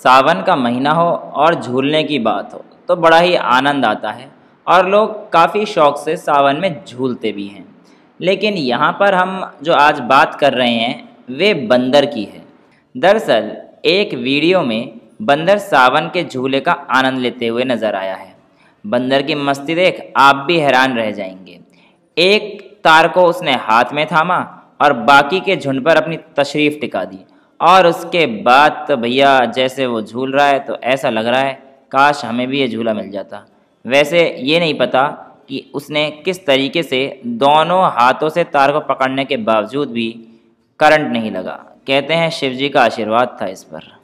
सावन का महीना हो और झूलने की बात हो तो बड़ा ही आनंद आता है और लोग काफ़ी शौक से सावन में झूलते भी हैं लेकिन यहाँ पर हम जो आज बात कर रहे हैं वे बंदर की है दरअसल एक वीडियो में बंदर सावन के झूले का आनंद लेते हुए नज़र आया है बंदर की मस्ती देख आप भी हैरान रह जाएंगे एक तार को उसने हाथ में थामा और बाकी के झुंड पर अपनी तशरीफ़ टिका दी और उसके बाद तो भैया जैसे वो झूल रहा है तो ऐसा लग रहा है काश हमें भी ये झूला मिल जाता वैसे ये नहीं पता कि उसने किस तरीके से दोनों हाथों से तार को पकड़ने के बावजूद भी करंट नहीं लगा कहते हैं शिव जी का आशीर्वाद था इस पर